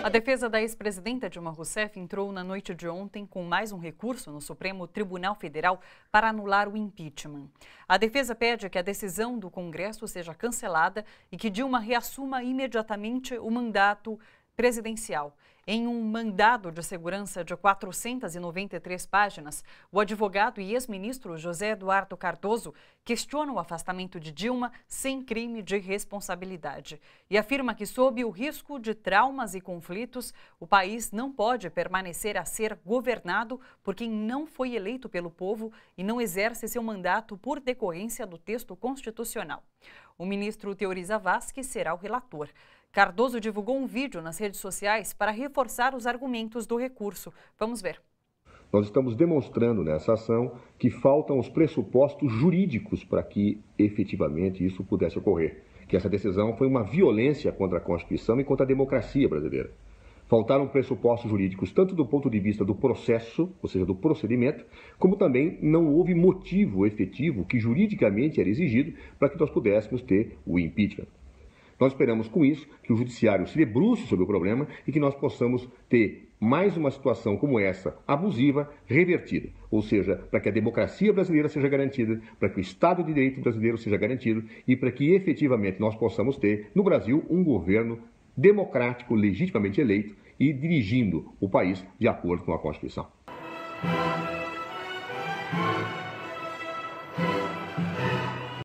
A defesa da ex-presidenta Dilma Rousseff entrou na noite de ontem com mais um recurso no Supremo Tribunal Federal para anular o impeachment. A defesa pede que a decisão do Congresso seja cancelada e que Dilma reassuma imediatamente o mandato presidencial. Em um mandado de segurança de 493 páginas, o advogado e ex-ministro José Eduardo Cardoso questiona o afastamento de Dilma sem crime de responsabilidade e afirma que, sob o risco de traumas e conflitos, o país não pode permanecer a ser governado por quem não foi eleito pelo povo e não exerce seu mandato por decorrência do texto constitucional. O ministro Teoriza Vasque será o relator. Cardoso divulgou um vídeo nas redes sociais para reforçar reforçar os argumentos do recurso. Vamos ver. Nós estamos demonstrando nessa ação que faltam os pressupostos jurídicos para que efetivamente isso pudesse ocorrer. Que essa decisão foi uma violência contra a Constituição e contra a democracia brasileira. Faltaram pressupostos jurídicos, tanto do ponto de vista do processo, ou seja, do procedimento, como também não houve motivo efetivo que juridicamente era exigido para que nós pudéssemos ter o impeachment. Nós esperamos com isso que o judiciário se debruce sobre o problema e que nós possamos ter mais uma situação como essa, abusiva, revertida. Ou seja, para que a democracia brasileira seja garantida, para que o Estado de Direito brasileiro seja garantido e para que efetivamente nós possamos ter no Brasil um governo democrático, legitimamente eleito e dirigindo o país de acordo com a Constituição.